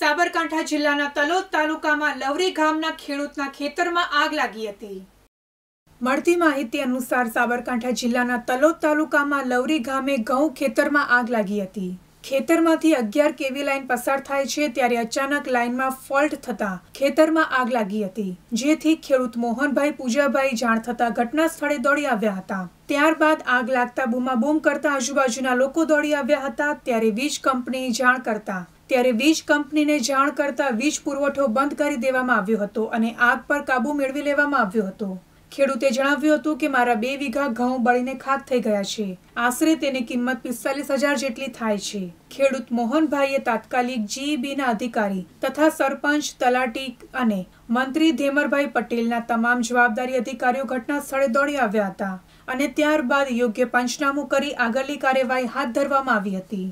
સાબરકાંઠા જિલ્લાના તલોદ તાલુકામાં લવરી ગામના ખેડૂતના ખેતરમાં આગ લાગી હતી મળતી માહિતી અનુસાર સાબરકાંઠા જિલ્લાના તલોદ તાલુકામાં લવરી ગામે ઘઉં ખેતરમાં આગ લાગી હતી ખેતરમાંથી અગિયાર કેવી લાઇન પસાર થાય છે ત્યારે અચાનક લાઇનમાં ફોલ્ટ થતા ખેતરમાં આગ લાગી હતી જેથી ખેડૂત મોહનભાઈ પૂજાભાઈ જાણ થતા ઘટના સ્થળે દોડી આવ્યા હતા ત્યારબાદ આગ લાગતા બૂમાબૂમ કરતા આજુબાજુના લોકો દોડી આવ્યા હતા ત્યારે વીજ કંપની જાણ કરતા ત્યારે વીજ કંપનીને જાણ કરતા વીજ પુરવઠો બંધ કરી દેવામાં આવ્યો હતો અને આગ પર કાબુ મેળવી લેવામાં આવ્યો હતો ખેડૂતે જણાવ્યું હતું કે મારા બે વીઘા ઘઉં બળીને ખાક થઈ ગયા છે આશરે તેની કિંમત પિસ્તાલીસ હજાર જેટલી થાય છે ખેડૂત મોહનભાઈએ તાત્કાલિક જીઈબીના અધિકારી તથા સરપંચ તલાટી અને મંત્રી ધેમરભાઈ પટેલના તમામ જવાબદારી અધિકારીઓ ઘટના સ્થળે દોડી આવ્યા હતા અને ત્યારબાદ યોગ્ય પંચનામું કરી આગળની કાર્યવાહી હાથ ધરવામાં આવી હતી